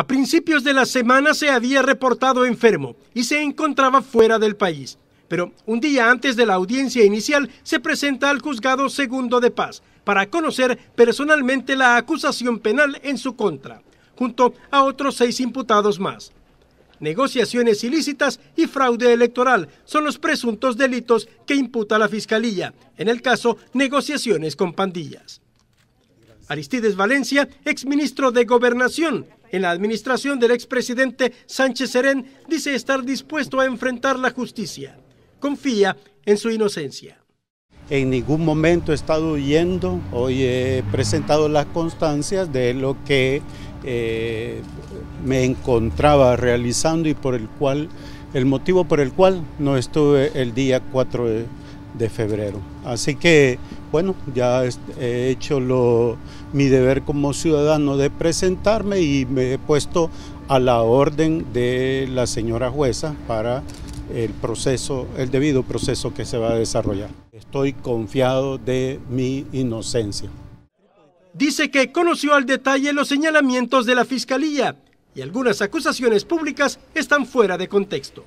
A principios de la semana se había reportado enfermo y se encontraba fuera del país. Pero un día antes de la audiencia inicial se presenta al juzgado segundo de paz para conocer personalmente la acusación penal en su contra, junto a otros seis imputados más. Negociaciones ilícitas y fraude electoral son los presuntos delitos que imputa la Fiscalía, en el caso negociaciones con pandillas. Aristides Valencia, exministro de Gobernación, en la administración del expresidente Sánchez Serén dice estar dispuesto a enfrentar la justicia. Confía en su inocencia. En ningún momento he estado huyendo, hoy he presentado las constancias de lo que eh, me encontraba realizando y por el cual, el motivo por el cual no estuve el día 4 de febrero. Así que, bueno, ya he hecho lo mi deber como ciudadano de presentarme y me he puesto a la orden de la señora jueza para el proceso, el debido proceso que se va a desarrollar. Estoy confiado de mi inocencia. Dice que conoció al detalle los señalamientos de la Fiscalía y algunas acusaciones públicas están fuera de contexto.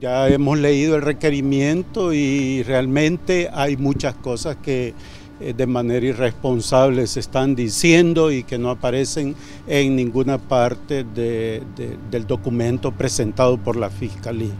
Ya hemos leído el requerimiento y realmente hay muchas cosas que eh, de manera irresponsable se están diciendo y que no aparecen en ninguna parte del documento presentado por la Fiscalía.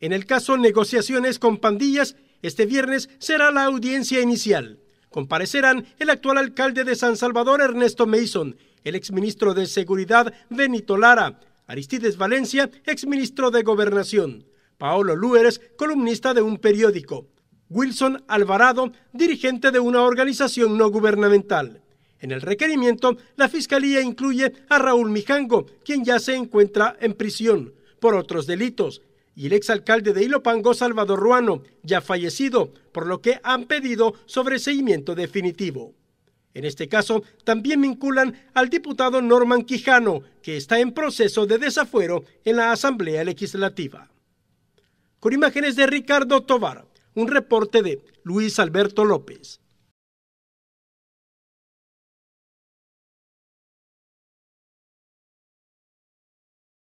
En el caso negociaciones con pandillas, este viernes será la audiencia inicial. Comparecerán el actual alcalde de San Salvador, Ernesto Mason, el exministro de Seguridad, Benito Lara, Aristides Valencia, exministro de Gobernación, Paolo Lúeres, columnista de un periódico, Wilson Alvarado, dirigente de una organización no gubernamental. En el requerimiento, la Fiscalía incluye a Raúl Mijango, quien ya se encuentra en prisión por otros delitos, y el exalcalde de Ilopango, Salvador Ruano, ya fallecido, por lo que han pedido sobreseimiento definitivo. En este caso, también vinculan al diputado Norman Quijano, que está en proceso de desafuero en la Asamblea Legislativa. Con imágenes de Ricardo Tobar. Un reporte de Luis Alberto López.